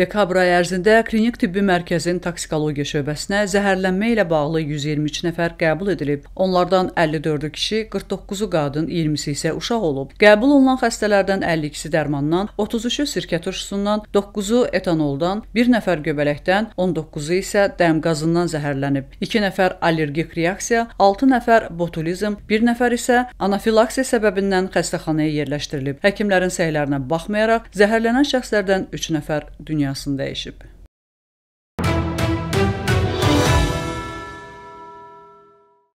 Dekabr ayı ərzində klinik tibbi mərkəzin toksikologiya şöbəsinə zəhərlənmə ilə bağlı 123 nəfər qəbul edilib. Onlardan 54-ü kişi, 49-u qadın, 20-si isə uşaq olub. Qəbul olunan xəstələrdən 52-si dərmandan, 33-ü sirkə turşusundan, 9-u etanoldan, 1 nəfər göbələkdən, 19-u isə dəm qazından zəhərlənib. 2 nəfər allergik reaksiya, 6 nəfər botulizm, 1 nəfər isə anafilaksiya səbəbindən xəstəxanaya yerləşdirilib. Həkimlərin səylərinə baxmayaraq zəhərlənən şəxslərdən 3 nəfər dünyaya dünyasında yaşayıp